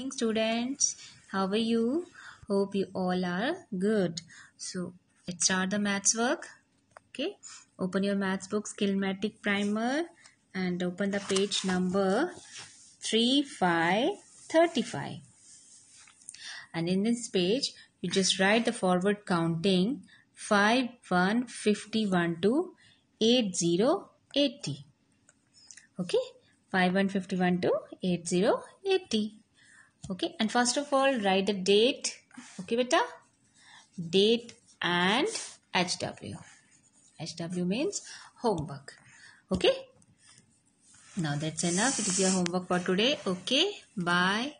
morning students how are you hope you all are good so let's start the maths work okay open your maths book skillmatic primer and open the page number 3535 and in this page you just write the forward counting 5 1 51 to 8 0 80 okay 5 1 51 to 8 0 80 okay and first of all write the date okay beta date and hw hw means homework okay now that's enough it is your homework for today okay bye